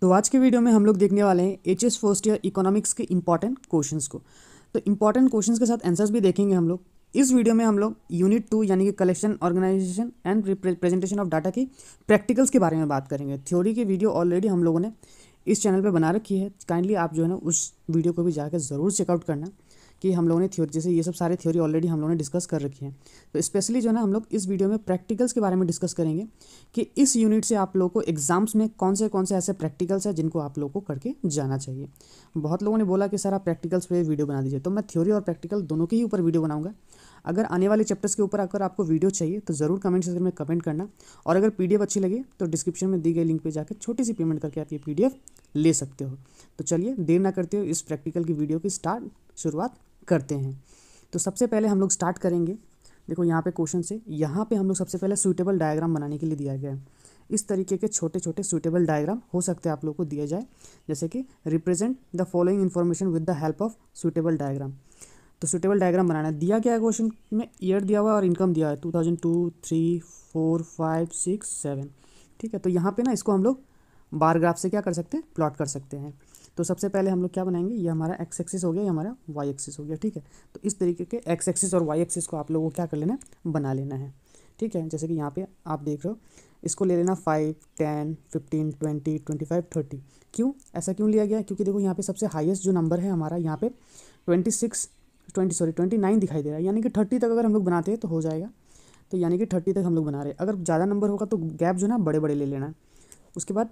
तो आज के वीडियो में हम लोग देखने वाले हैं H S first year economics के इंपॉर्टेंट क्वेश्चन को तो इंपॉर्टेंट क्वेश्चन के साथ आंसर्स भी देखेंगे हम लोग इस वीडियो में हम लोग यूनिट टू यानी कि collection organisation and presentation of data की प्रैक्टिकल्स के बारे में बात करेंगे थ्योरी की वीडियो ऑलरेडी हम लोगों ने इस चैनल पर बना रखी है काइंडली आप जो है ना उस वीडियो को भी जाकर ज़रूर चेकआउट करना कि हम लोगों ने थ्योरी जैसे ये सब सारे थ्योरी ऑलरेडी हम लोगों ने डिस्कस कर रखी है तो स्पेशली जो है ना हम लोग इस वीडियो में प्रैक्टिकल्स के बारे में डिस्कस करेंगे कि इस यूनिट से आप लोग को एग्जाम्स में कौन से कौन से ऐसे प्रैक्टिकल्स हैं जिनको आप लोग को करके जाना चाहिए बहुत लोगों ने बोला कि सर आप प्रैक्टिकल्स पर वीडियो बना दीजिए तो मैं थ्योरी और प्रैक्टिकल दोनों के ही ऊपर वीडियो बनाऊंगा अगर आने वाले चैप्टर्स के ऊपर अगर आपको वीडियो चाहिए तो ज़रूर कमेंट सेक्शन में कमेंट करना और अगर पीडीएफ अच्छी लगे तो डिस्क्रिप्शन में दी गई लिंक पे जाकर छोटी सी पेमेंट करके आप ये पीडीएफ ले सकते हो तो चलिए देर ना करते हो इस प्रैक्टिकल की वीडियो की स्टार्ट शुरुआत करते हैं तो सबसे पहले हम लोग स्टार्ट करेंगे देखो यहाँ पे क्वेश्चन से यहाँ पे हम लोग सबसे पहले सूटेबल डायग्राम बनाने के लिए दिया गया है इस तरीके के छोटे छोटे सूटेबल डायग्राम हो सकते हैं आप लोग को दिया जाए जैसे कि represent the following information with the help of suitable diagram तो सूटेबल डायग्राम बनाना दिया गया क्वेश्चन में ईयर दिया हुआ है और इनकम दिया है two thousand two three four five six seven ठीक है तो यहाँ पे ना इसको हम लोग बारग्राफ से क्या कर सकते हैं प्लॉट कर सकते हैं तो सबसे पहले हम लोग क्या बनाएंगे ये हमारा एक्स एक्सिस हो गया ये हमारा वाई एक्सिस हो गया ठीक है तो इस तरीके के एक्स एक्सिस और वाई एक्सिस को आप लोगों को क्या कर लेना बना लेना है ठीक है जैसे कि यहाँ पे आप देख रहे हो इसको ले लेना five ten fifteen twenty twenty five thirty क्यों ऐसा क्यों लिया गया क्योंकि देखो यहाँ पे सबसे हाईएस्ट जो नंबर है हमारा यहाँ पे twenty six twenty sorry twenty nine दिखाई दे रहा है यानी कि थर्टी तक अगर हम लोग बनाते हैं तो हो जाएगा तो यानी कि थर्टी तक हम लोग बना रहे हैं अगर ज़्यादा नंबर होगा तो गैप जो ना बड़े बड़े ले लेना उसके बाद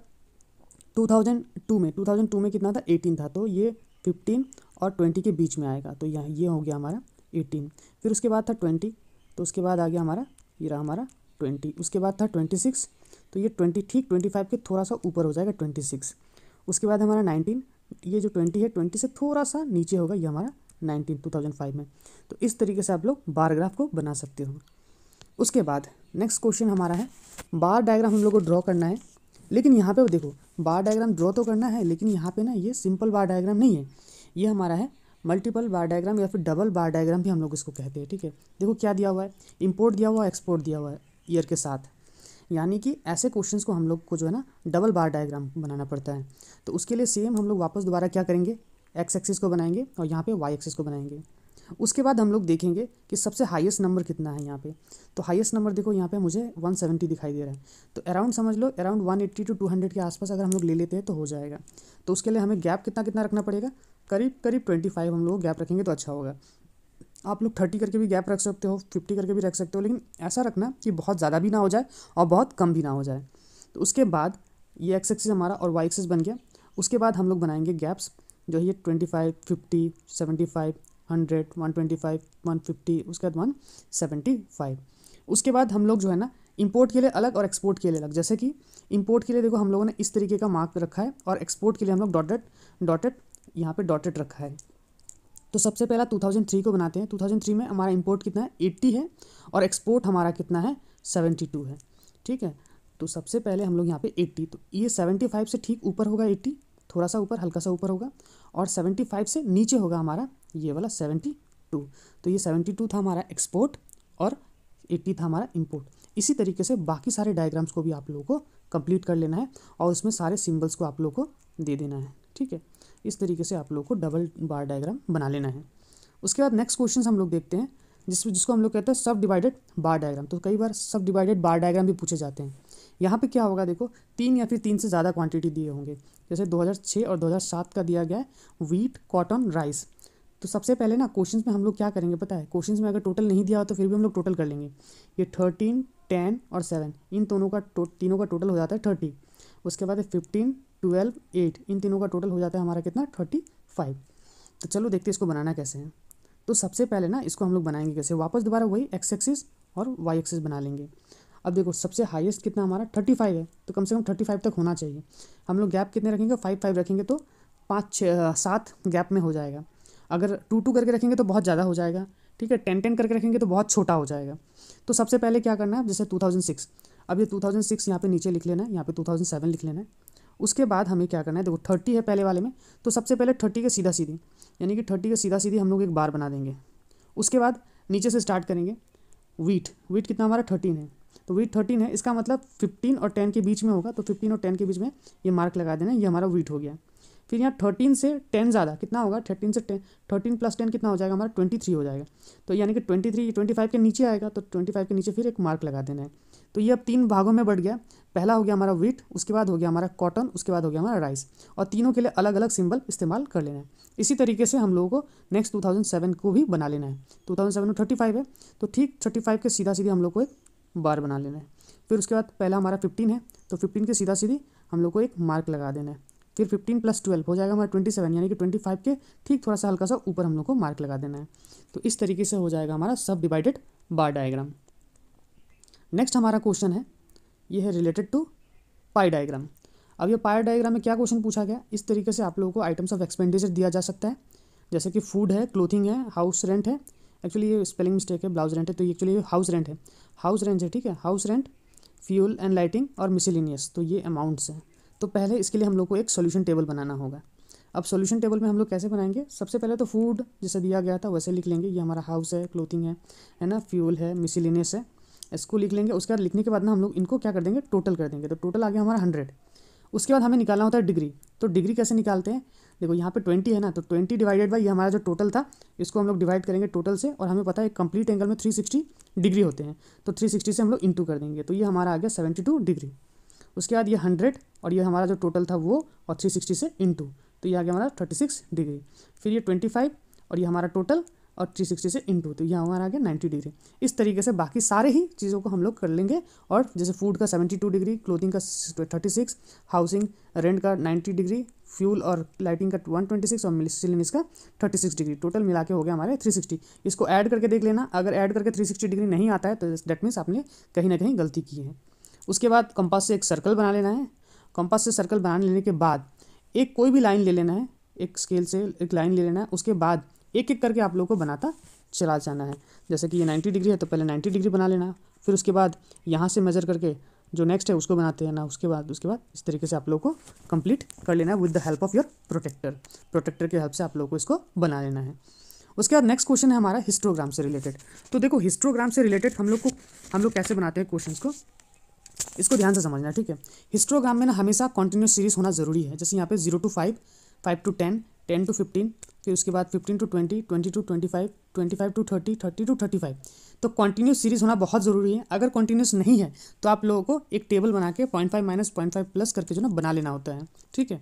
2002 में 2002 में कितना था 18 था तो ये 15 और 20 के बीच में आएगा तो यहाँ ये हो गया हमारा 18 फिर उसके बाद था 20 तो उसके बाद आ गया हमारा ये रहा हमारा 20 उसके बाद था 26 तो ये 20 ठीक 25 के थोड़ा सा ऊपर हो जाएगा 26 उसके बाद हमारा 19 ये जो 20 है 20 से थोड़ा सा नीचे होगा ये हमारा नाइनटीन टू में तो इस तरीके से आप लोग बार ग्राफ को बना सकते हो उसके बाद नेक्स्ट क्वेश्चन हमारा है बार डायग्राम हम लोग को ड्रॉ करना है लेकिन यहाँ पे देखो बार डायग्राम ड्रॉ तो करना है लेकिन यहाँ पे ना ये सिंपल बार डायग्राम नहीं है ये हमारा है मल्टीपल बार डायग्राम या फिर डबल बार डायग्राम भी हम लोग इसको कहते हैं ठीक है देखो क्या दिया हुआ है इम्पोर्ट दिया हुआ है एक्सपोर्ट दिया हुआ है ईयर के साथ यानी कि ऐसे क्वेश्चन को हम लोग को जो है ना डबल बार डायग्राम बनाना पड़ता है तो उसके लिए सेम हम लोग वापस दोबारा क्या करेंगे एक्स एक्सिस को बनाएंगे और यहाँ पर वाई एक्सिस को बनाएंगे उसके बाद हम लोग देखेंगे कि सबसे हाईएस्ट नंबर कितना है यहाँ पे तो हाईएस्ट नंबर देखो यहाँ पे मुझे 170 दिखाई दे रहा है तो अराउंड समझ लो अराउंड 180 टू टू के आसपास अगर हम लोग ले लेते हैं तो हो जाएगा तो उसके लिए हमें गैप कितना कितना रखना पड़ेगा करीब करीब ट्वेंटी हम लोग गैप रखेंगे तो अच्छा होगा आप लोग थर्टी करके भी गैप रख सकते हो फिफ्टी करके भी रख सकते हो लेकिन ऐसा रखना कि बहुत ज़्यादा भी ना हो जाए और बहुत कम भी ना हो जाए तो उसके बाद ये एक्स एक्सिस हमारा और वाई एक्सिस बन गया उसके बाद हम लोग बनाएंगे गैप्स जो है ये twenty five fifty seventy five hundred one twenty five one fifty उसके बाद वन सेवेंटी फाइव उसके बाद हम लोग जो है ना इंपोर्ट के लिए अलग और एक्सपोर्ट के लिए अलग जैसे कि इंपोर्ट के लिए देखो हम लोगों ने इस तरीके का मार्क रखा है और एक्सपोर्ट के लिए हम लोग डॉटेड डॉटेड यहाँ पे डॉटेड रखा है तो सबसे पहला 2003 को बनाते हैं 2003 में हमारा इम्पोर्ट कितना है 80 है और एक्सपोर्ट हमारा कितना है 72 है ठीक है तो सबसे पहले हम लोग यहाँ पे 80 तो ये 75 से ठीक ऊपर होगा एट्टी थोड़ा सा ऊपर हल्का सा ऊपर होगा और 75 से नीचे होगा हमारा ये वाला 72 तो ये 72 था हमारा एक्सपोर्ट और 80 था हमारा इम्पोर्ट इसी तरीके से बाकी सारे डायग्राम्स को भी आप लोगों को कंप्लीट कर लेना है और उसमें सारे सिम्बल्स को आप लोग को दे देना है ठीक है इस तरीके से आप लोग को डबल बार डायग्राम बना लेना है उसके बाद नेक्स्ट क्वेश्चन हम लोग देखते हैं जिस जिसको हम लोग कहते हैं सब डिवाइडेड बार डायग्राम तो कई बार सब डिवाइडेड बार डायग्राम भी पूछे जाते हैं यहाँ पे क्या होगा देखो तीन या फिर तीन से ज़्यादा क्वांटिटी दिए होंगे जैसे 2006 और 2007 का दिया गया है वीट कॉटन राइस तो सबसे पहले ना क्वेश्चन में हम लोग क्या करेंगे पता है क्वेश्चन में अगर टोटल नहीं दिया हो तो फिर भी हम लोग टोटल कर लेंगे ये थर्टीन टेन और सेवन इन दोनों का तीनों का टोटल हो जाता है थर्टी उसके बाद फिफ्टीन ट्वेल्व एट इन तीनों का टोटल हो जाता है हमारा कितना थर्टी फाइव तो चलो देखते हैं इसको बनाना कैसे है तो सबसे पहले ना इसको हम लोग बनाएंगे कैसे वापस दोबारा वही एक्स एक्सिस और वाई एक्सिस बना लेंगे अब देखो सबसे हाईएस्ट कितना हमारा थर्टी फाइव है तो कम से कम थर्टी फाइव तक होना चाहिए हम लोग गैप कितने रखेंगे फाइव फाइव रखेंगे तो पाँच छः सात गैप में हो जाएगा अगर टू टू करके रखेंगे तो बहुत ज़्यादा हो जाएगा ठीक है टेन टेन करके रखेंगे तो बहुत छोटा हो जाएगा तो सबसे पहले क्या करना है जैसे टू थाउजेंड सिक्स अब ये टू थाउजेंड सिक्स यहाँ पर नीचे लिख लेना है यहाँ पे टू थाउजेंड सेवन लिख लेना है उसके बाद हमें क्या करना है देखो थर्टी है पहले वाले में तो सबसे पहले थर्टी के सीधा सीधी यानी कि थर्टी के सीधा सीधी हम लोग एक बार बना देंगे उसके बाद नीचे से स्टार्ट करेंगे वीट वीट कितना हमारा थर्टीन है तो वीट थर्टीन है इसका मतलब फिफ्टीन और टेन के बीच में होगा तो फिफ्टीन और टेन के बीच में ये मार्क लगा देना ये हमारा वीट हो गया फिर यहाँ थर्टीन से टेन ज़्यादा कितना होगा थर्टीन से टेन थर्टीन प्लस टेन कितना हो जाएगा हमारा ट्वेंटी थ्री हो जाएगा तो यानी कि ट्वेंटी थ्री ट्वेंटी फाइव के नीचे आएगा तो ट्वेंटी फाइव के नीचे फिर एक मार्क लगा देना है तो ये अब तीन भागों में बढ़ गया पहला हो गया हमारा वीट उसके बाद हो गया हमारा कॉटन उसके बाद हो गया हमारा राइस और तीनों के लिए अलग अलग सिंबल इस्तेमाल कर लेना है इसी तरीके से हम लोगों को नेक्स्ट टू को भी बना लेना है सेवन में है तो ठीक थर्टी के सीधा सीधे हम लोग को एक बार बना लेना है फिर उसके बाद पहला हमारा फिफ्टीन है तो फिफ्टीन के सीधा सीधी हम लोग को एक मार्क लगा देना है फिर फिफ्टीन प्लस ट्वेल्व हो जाएगा हमारा ट्वेंटी सेवन यानी कि ट्वेंटी फाइव के ठीक थोड़ा सा हल्का सा ऊपर हम लोग को मार्क लगा देना है तो इस तरीके से हो जाएगा हमारा सब डिवाइडेड बार डायग्राम नेक्स्ट हमारा क्वेश्चन है ये है रिलेटेड टू पाई डायग्राम अब ये पाई डायग्राम में क्या क्वेश्चन पूछा गया इस तरीके से आप लोगों को आइटम्स ऑफ एक्सपेंडिचर दिया जा सकता है जैसे कि फूड है क्लोथिंग है हाउस रेंट है एक्चुअली ये स्पेलिंग मिस्टेक है ब्लाउज रेंट है तो ये एक्चुअली हाउस रेंट है हाउस रेंट है ठीक है house rent fuel and lighting और मिसिलिनियस तो ये अमाउंट्स हैं तो पहले इसके लिए हम लोग को एक सोल्यूशन टेबल बनाना होगा अब सोल्यूशन टेबल में हम लोग कैसे बनाएंगे सबसे पहले तो फूड जैसे दिया गया था वैसे लिख लेंगे ये हमारा हाउस है क्लोथिंग है है ना फ्यूल है मिसिलिनियस है इसको लिख लेंगे उसके बाद लिखने के बाद ना हम लोग इनको क्या कर देंगे टोटल कर देंगे तो टोटल आ गया हमारा हंड्रेड उसके बाद हमें निकालना होता है डिग्री तो डिग्री कैसे निकालते हैं देखो यहाँ पे ट्वेंटी है ना तो ट्वेंटी डिवाइडेड बाई ये हमारा जो टोटल था इसको हम लोग डिवाइड करेंगे टोटल से और हमें पता है कंप्लीट एंगल में थ्री सिक्सटी डिग्री होते हैं तो थ्री सिक्सटी से हम लोग इंटू कर देंगे तो ये हमारा आ गया सेवेंटी टू डिग्री उसके बाद ये हंड्रेड और ये हमारा जो टोटल था वो और थ्री सिक्सटी से इंटू तो ये आ गया हमारा थर्टी सिक्स डिग्री फिर ये ट्वेंटी फाइव और ये हमारा टोटल और 360 से इंटू तो यह हमारा आ गया 90 डिग्री इस तरीके से बाकी सारे ही चीज़ों को हम लोग कर लेंगे और जैसे फूड का 72 डिग्री क्लोथिंग का 36 हाउसिंग रेंट का 90 डिग्री फ्यूल और लाइटिंग का 126 और सिलिमिस का 36 डिग्री टोटल मिला के हो गया हमारे 360 इसको ऐड करके देख लेना अगर ऐड करके 360 डिग्री नहीं आता है तो डेट मीन्स आपने कहीं ना कहीं गलती की है उसके बाद कंपास से एक सर्कल बना लेना है कंपास से सर्कल बना लेने के बाद एक कोई भी लाइन ले लेना है एक स्केल से एक लाइन ले लेना है उसके बाद एक एक करके आप लोग को बनाता चला जाना है जैसे कि ये नाइन्टी डिग्री है तो पहले नाइन्टी डिग्री बना लेना फिर उसके बाद यहाँ से मेजर करके जो नेक्स्ट है उसको बनाते हैं ना उसके बाद उसके बाद इस तरीके से आप लोग को कंप्लीट कर लेना है with the help of your protractor protractor की हेल्प से आप लोग को इसको बना लेना है उसके बाद नेक्स्ट क्वेश्चन है हमारा हिस्टोग्राम से रिलेटेड तो देखो हिस्टोग्राम से रिलेटेड हम लोग को हम लोग कैसे बनाते हैं क्वेश्चन को इसको ध्यान से समझना ठीक है हिस्टोग्राम में ना हमेशा कॉन्टिन्यूस सीरीज होना जरूरी है जैसे यहाँ पे zero to five five to ten ten to fifteen फिर उसके बाद fifteen to twenty twenty to twenty five twenty five to thirty thirty to thirty five तो कॉन्टीन्यूस सीरीज होना बहुत ज़रूरी है अगर कॉन्टीन्यूस नहीं है तो आप लोगों को एक टेबल बना के point five minus point five plus करके जो ना बना लेना होता है ठीक है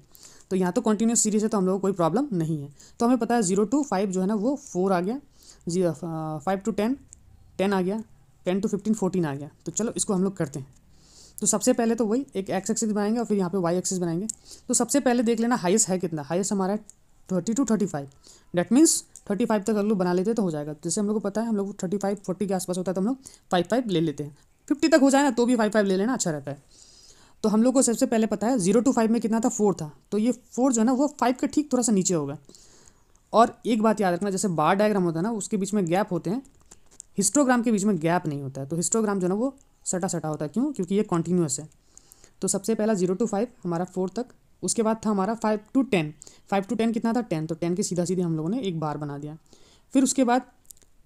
तो यहाँ तो कॉन्टीन्यूस सीरीज है तो हम लोगों को कोई प्रॉब्लम नहीं है तो हमें पता है जीरो टू फाइव जो है ना वो फोर आ गया जी फाइव टू टेन टेन आ गया टेन टू फिफ्टीन फोर्टीन आ गया तो चलो इसको हम लोग करते हैं तो सबसे पहले तो वही एक एक्स एक्सिस बनाएंगे और फिर यहाँ पे वाई एक्सिस बनाएंगे तो सबसे पहले देख लेना हाइस्ट है कितना हाइस्ट हमारा है thirty to thirty five that means thirty five तक अगर लोग बना लेते तो हो जाएगा जैसे हम लोग को पता है हम लोग थर्टी फाइव फोर्टी के आसपास होता है तो हम लोग फाइव फाइव ले लेते हैं फिफ्टी तक हो जाए ना तो भी फाइव फाइव ले लेना अच्छा रहता है तो हम लोग को सबसे पहले पता है जीरो टू फाइव में कितना था फोर था तो ये फोर जो है ना वो फाइव के ठीक थोड़ा सा नीचे होगा और एक बात याद रखना जैसे बार डायग्राम होता है ना उसके बीच में गैप होते हैं हिस्टोग्राम के बीच में गैप नहीं होता है तो हिस्टोग्राम जो है ना वो सटा सटा होता है क्यों क्योंकि ये कॉन्टीन्यूस है तो सबसे पहला जीरो टू फाइव हमारा फोर तक उसके बाद था हमारा five to ten five to ten कितना था टेन तो टेन के सीधा सीधे हम लोगों ने एक बार बना दिया फिर उसके बाद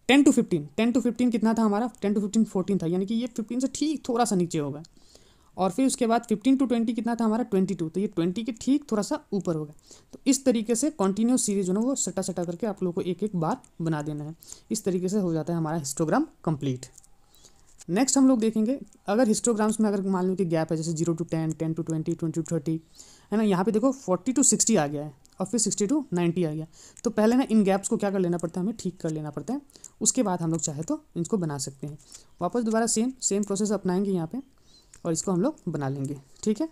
ten to fifteen ten to fifteen कितना था हमारा टेन टू फिफ्टीन फोर्टीन था यानी कि ये फिफ्टीन से ठीक थोड़ा सा नीचे होगा और फिर उसके बाद फिफ्टीन टू ट्वेंटी कितना था हमारा ट्वेंटी टू तो ये ट्वेंटी के ठीक थोड़ा सा ऊपर होगा तो इस तरीके से कॉन्टीन्यूस सीरीज जो ना वो सटा सटा करके आप लोगों को एक एक बार बना देना है इस तरीके से हो जाता है हमारा हिस्टोग्राम कंप्लीट नेक्स्ट हम लोग देखेंगे अगर हिस्टोग्राम्स में अगर मान लो कि गैप है जैसे zero to ten ten to twenty twenty to thirty है ना यहाँ पे देखो फोर्टी टू सिक्सटी आ गया है और फिर सिक्सटी टू नाइन्टी आ गया तो पहले ना इन गैप्स को क्या कर लेना पड़ता है हमें ठीक कर लेना पड़ता है उसके बाद हम लोग चाहे तो इनको बना सकते हैं वापस दोबारा सेम सेम प्रोसेस अपनाएंगे यहाँ पर और इसको हम लोग बना लेंगे ठीक है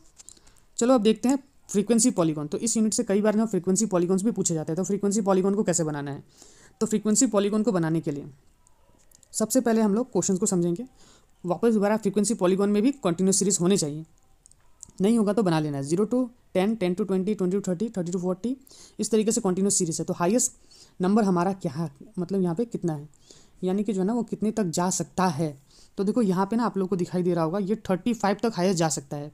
चलो अब देखते हैं फ्रीक्वेंसी पॉलीगॉन तो इस यूनिट से कई बार ना फ्रीक्वेंसी पॉलीगॉन्स भी पूछे जाते हैं तो फ्रीक्वेंसी पॉलीगॉन को कैसे बनाना है तो फ्रीक्वेंसी पॉलीगॉन को बनाने के लिए सबसे पहले हम लोग क्वेश्चन को समझेंगे वापस दोबारा फ्रीक्वेंसी पॉलीगॉन में भी कंटिन्यूस सीरीज होने चाहिए नहीं होगा तो बना लेना है zero to ten ten to twenty twenty to thirty thirty to forty इस तरीके से कंटिन्यूस सीरीज है तो हाईएस्ट नंबर हमारा क्या है मतलब यहाँ पे कितना है यानी कि जो है ना वो कितने तक जा सकता है तो देखो यहाँ पे ना आप लोग को दिखाई दे रहा होगा ये थर्टी फाइव तक हाईएस्ट जा सकता है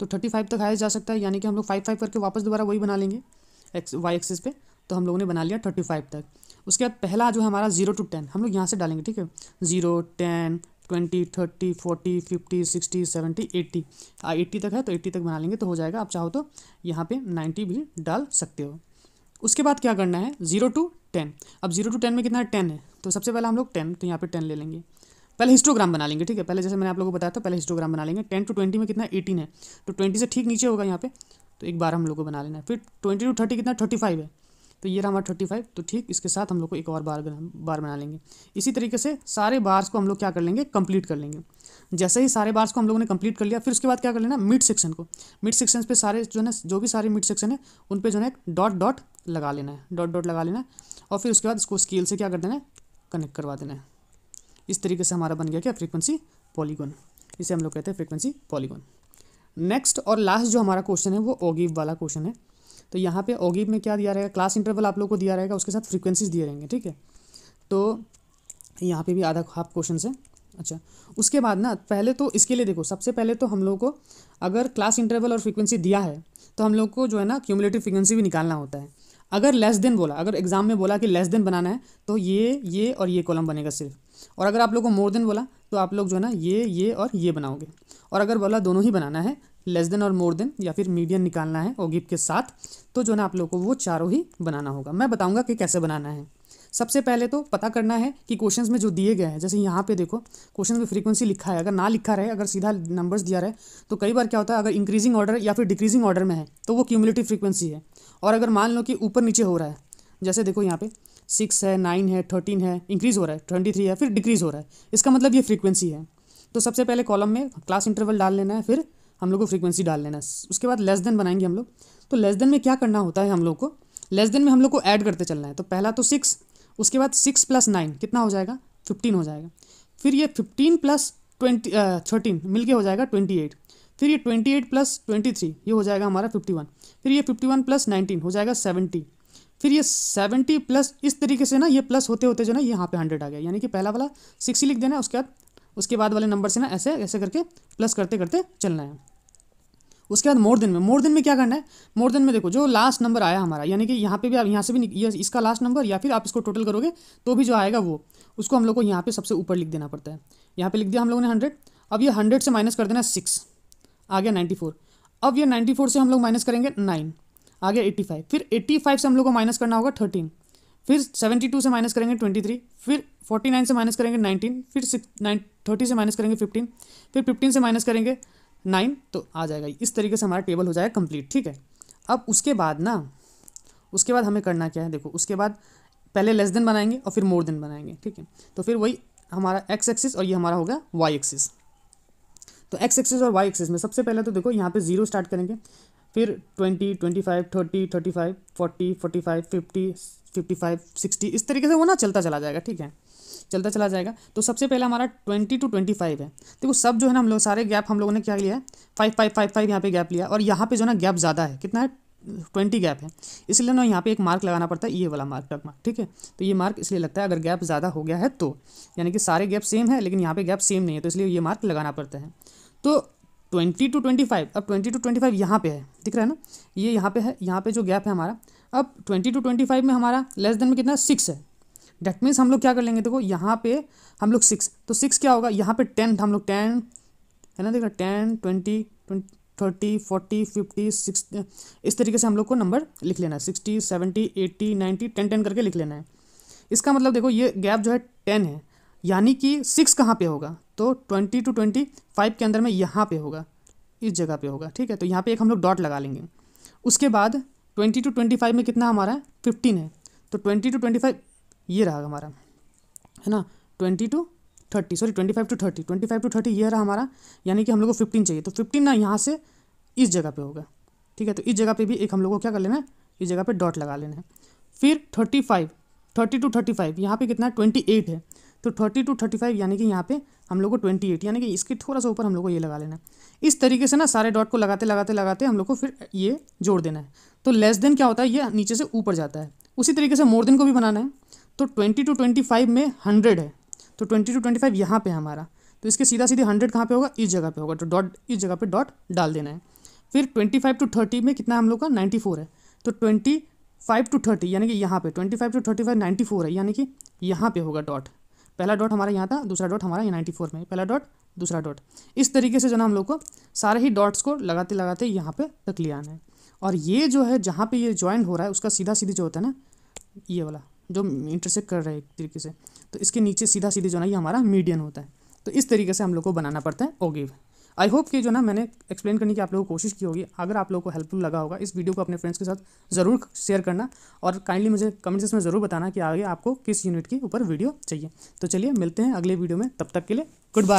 तो थर्टी फाइव तक हाईएस्ट जा सकता है यानी कि हम लोग फाइव फाइव करके वापस दोबारा वही बना लेंगे एक्स वाई एक्सेस पे तो हम लोगों ने बना लिया थर्टी फाइव तक उसके बाद पहला जो है हमारा जीरो टू टेन हम लोग यहाँ से डालेंगे ठीक है zero ten twenty thirty forty fifty sixty seventy eighty eighty तक है तो एट्टी तक बना लेंगे तो हो जाएगा आप चाहो तो यहाँ पे नाइन्टी भी डाल सकते हो उसके बाद क्या करना है जीरो टू टेन अब जीरो टू टेन में कितना है टेन है तो सबसे पहले हम लोग टेन तो यहाँ पे टेन ले लेंगे पहले हिस्टोग्राम बना लेंगे ठीक है पहले जैसे मैंने आप लोगों को बताया था पहले हिस्टोग्राम बना लेंगे टेन टू ट्वेंटी में कितना एटीन है तो ट्वेंटी से ठीक नीचे होगा यहाँ पे तो एक बार हम लोग को बना लेना है फिर ट्वेंटी टू थर्टी कितना थर्टी फाइव है तो ये रहा हमारा थर्टी फाइव तो ठीक इसके साथ हम लोग को एक और बार बार बना लेंगे इसी तरीके से सारे बार्स को हम लोग क्या कर लेंगे कंप्लीट कर लेंगे जैसे ही सारे बार्स को हम लोगों ने कंप्लीट कर लिया फिर उसके बाद क्या कर लेना मिड सेक्शन को मिड सेक्शन पे सारे जो है जो भी सारे मिड सेक्शन है उन पर जो है डॉट डॉट लगा लेना है डॉट डॉट लगा लेना है और फिर उसके बाद इसको स्केल से क्या कर देना है कनेक्ट करवा देना है इस तरीके से हमारा बन गया क्या फ्रीक्वेंसी पॉलीगॉन इसे हम लोग कहते हैं फ्रीक्वेंसी पॉलीगोन नेक्स्ट और लास्ट जो हमारा क्वेश्चन है वो ओगीव वाला क्वेश्चन है तो यहाँ पे ओगीब में क्या दिया रहेगा क्लास इंटरवल आप लोग को दिया रहेगा उसके साथ फ्रीक्वेंसीज दिए रहेंगे ठीक है तो यहाँ पे भी आधा हाफ क्वेश्चन है अच्छा उसके बाद ना पहले तो इसके लिए देखो सबसे पहले तो हम लोग को अगर क्लास इंटरवल और फ्रीक्वेंसी दिया है तो हम लोग को जो है ना क्यूमुलेटिव फ्रीक्वेंसी भी निकालना होता है अगर लेस देन बोला अगर एग्जाम में बोला कि लेस देन बनाना है तो ये ये और ये कॉलम बनेगा सिर्फ और अगर आप लोग को मोर देन बोला तो आप लोग जो है ना ये ये और ये बनाओगे और अगर बोला दोनों ही बनाना है लेस देन और मोर देन या फिर मीडियम निकालना है ओगिप के साथ तो जो है ना आप लोग को वो चारों ही बनाना होगा मैं बताऊँगा कि कैसे बनाना है सबसे पहले तो पता करना है कि क्वेश्चंस में जो दिए गए हैं जैसे यहाँ पे देखो क्वेश्चन में फ्रीक्वेंसी लिखा है अगर ना लिखा रहे अगर सीधा नंबर्स दिया रहे तो कई बार क्या होता है अगर इंक्रीजिंग ऑर्डर या फिर डिक्रीजिंग ऑर्डर में है तो वो क्यूमुलेटिव फ्रीक्वेंसी है और अगर मान लो कि ऊपर नीचे हो रहा है जैसे देखो यहाँ पे सिक्स है नाइन है थर्टीन है इंक्रीज़ हो रहा है ट्वेंटी थ्री है फिर डिक्रीज़ हो रहा है इसका मतलब ये फ्रीक्वेंसी है तो सबसे पहले कॉलम में क्लास इंटरवल डाल लेना है फिर हम लोग को फ्रीक्वेंसी डाल लेना है उसके बाद लेस देन बनाएंगे हम लोग तो लेस देन में क्या करना होता है हम लोग को लेस देन में हम लोग को ऐड करते चलना है तो पहला तो सिक्स उसके बाद सिक्स प्लस नाइन कितना हो जाएगा फिफ्टीन हो जाएगा फिर ये फिफ्टीन प्लस ट्वेंटी थर्टीन मिल के हो जाएगा ट्वेंटी एट फिर ये twenty eight plus twenty three ये हो जाएगा हमारा फिफ्टी वन फिर ये फिफ्टी वन प्लस नाइनटीन हो जाएगा सेवेंटी फिर ये सेवेंटी प्लस इस तरीके से ना ये प्लस होते होते जो ना यहाँ पे हंड्रेड आ गया यानी कि पहला वाला सिक्सटी लिख देना है उसके बाद उसके बाद वाले नंबर से ना ऐसे ऐसे करके प्लस करते करते चलना है उसके बाद मोर देन में मोर देन में क्या करना है मोर देन में देखो जो लास्ट नंबर आया हमारा यानी कि यहाँ पे भी आप यहाँ से भी ये इसका लास्ट नंबर या फिर आप इसको टोटल करोगे तो भी जो आएगा वो उसको हम लोग को यहाँ पे सबसे ऊपर लिख देना पड़ता है यहाँ पे लिख दिया हम लोगों ने हंड्रेड अब ये हंड्रेड से माइनस कर देना सिक्स आ गया नाइन्टी फोर अब ये नाइन्टी फोर से हम लोग माइनस करेंगे नाइन आ गया एट्टी फाइव फिर 85 फाइव से हम लोग को माइनस करना होगा थर्टीन फिर सेवेंटी टू से माइनस करेंगे ट्वेंटी थ्री फिर फोर्टी नाइन से माइनस करेंगे 19 फिर सिक्स नाइन थर्टी से माइनस करेंगे फिफ्टीन फिर फिफ्टीन से माइनस करेंगे नाइन तो आ जाएगा इस तरीके से हमारा टेबल हो जाएगा कंप्लीट ठीक है अब उसके बाद ना उसके बाद हमें करना क्या है देखो उसके बाद पहले लेस देन बनाएंगे और फिर मोर देन बनाएंगे ठीक है तो फिर वही हमारा एक्स एक्सिस और ये हमारा होगा वाई एक्सिस तो एक्स एक्सिस और वाई एक्सिस में सबसे पहले तो देखो यहाँ पे जीरो स्टार्ट करेंगे फिर twenty twenty five thirty thirty five forty forty five fifty fifty five sixty इस तरीके से वो ना चलता चला जाएगा ठीक है चलता चला जाएगा तो सबसे पहले हमारा ट्वेंटी टू ट्वेंटी फाइव है देखो सब जो है ना हम लोग सारे गैप हम लोगों ने क्या लिया है फाइव फाइव फाइव फाइव यहाँ पे गैप लिया और यहाँ पे जो ना गैप ज़्यादा है कितना है ट्वेंटी गैप है इसलिए ना यहाँ पे एक मार्क लगाना पड़ता है ये वाला मार्क टक मार्क ठीक है तो ये मार्क इसलिए लगता है अगर गैप ज़्यादा हो गया है तो यानी कि सारे गैप सेम है लेकिन यहाँ पे गैप सेम नहीं है तो इसलिए ये मार्क लगाना पड़ता है तो ट्वेंटी टू ट्वेंटी फाइव अब ट्वेंटी टू ट्वेंटी फाइव यहाँ पे है दिख रहा है ना ये यहाँ पे है यहाँ पे जो गैप है हमारा अब ट्वेंटी टू ट्वेंटी फाइव में हमारा लेस देन में कितना सिक्स है डैट मीन्स हम लोग क्या कर लेंगे देखो यहाँ पे हम लोग सिक्स तो सिक्स क्या होगा यहाँ पे टेन हम लोग टेन है ना देखो ten twenty twenty thirty forty fifty six इस तरीके से हम लोग को नंबर लिख लेना है sixty seventy eighty ninety ten ten करके लिख लेना है इसका मतलब देखो ये गैप जो है टेन है यानी कि सिक्स कहाँ पे होगा तो ट्वेंटी टू ट्वेंटी फाइव के अंदर में यहाँ पे होगा इस जगह पे होगा ठीक है तो यहाँ पे एक हम लोग डॉट लगा लेंगे उसके बाद ट्वेंटी टू ट्वेंटी फाइव में कितना हमारा है फिफ्टीन है तो ट्वेंटी टू ट्वेंटी फाइव ये रहा हमारा है ना twenty to thirty sorry twenty five to thirty twenty five to thirty ये रहा हमारा यानी कि हम लोग को फिफ्टीन चाहिए तो फिफ्टीन ना यहाँ से इस जगह पर होगा ठीक है तो इस जगह पर भी एक हम लोग को क्या कर लेना है इस जगह पर डॉट लगा लेना है फिर thirty five thirty to thirty five यहाँ पे कितना है ट्वेंटी एट है तो थर्टी टू थर्टी फाइव यानी कि यहाँ पे हम लोग को ट्वेंटी एट यानी कि इसके थोड़ा सा ऊपर हम लोग को ये लगा लेना है इस तरीके से ना सारे डॉट को लगाते लगाते लगाते हम लोग को फिर ये जोड़ देना है तो लेस देन क्या होता है ये नीचे से ऊपर जाता है उसी तरीके से मोर देन को भी बनाना है तो ट्वेंटी टू ट्वेंटी फाइव में हंड्रेड है तो ट्वेंटी टू ट्वेंटी फाइव यहाँ पे हमारा तो इसके सीधा सीधे हंड्रेड कहाँ पर होगा इस जगह पर होगा तो डॉट इस जगह पर डॉट डाल देना है फिर ट्वेंटी फाइव टू थर्टी में कितना हम लोग का नाइन्टी फोर है तो ट्वेंटी फाइव टू थर्टी यानी कि यहाँ पे twenty five to thirty five ninety four है यानी कि यहाँ पे होगा डॉट पहला डॉट हमारा यहाँ था दूसरा डॉट हमारा यहाँ नाइन्टी फोर में पहला डॉट दूसरा डॉट इस तरीके से जो ना हम लोग को सारे ही डॉट्स को लगाते लगाते यहाँ पे तक ले आना है और ये जो है जहाँ पे ये ज्वाइन हो रहा है उसका सीधा सीधे जो होता है ना ये वाला जो इंटरसेक्ट कर रहा है एक तरीके से तो इसके नीचे सीधा सीधे जो ना ये हमारा मीडियन होता है तो इस तरीके से हम लोग को बनाना पड़ता है ओगिव आई होप कि जो ना मैंने एक्सप्लेन करने की आप लोगों को कोशिश की होगी अगर आप लोगों को हेल्पफुल लगा होगा इस वीडियो को अपने फ्रेंड्स के साथ ज़रूर शेयर करना और काइंडली मुझे कमेंट सेक्शन में ज़रूर बताना कि आगे आपको किस यूनिट के ऊपर वीडियो चाहिए तो चलिए मिलते हैं अगले वीडियो में तब तक के लिए गुड बाय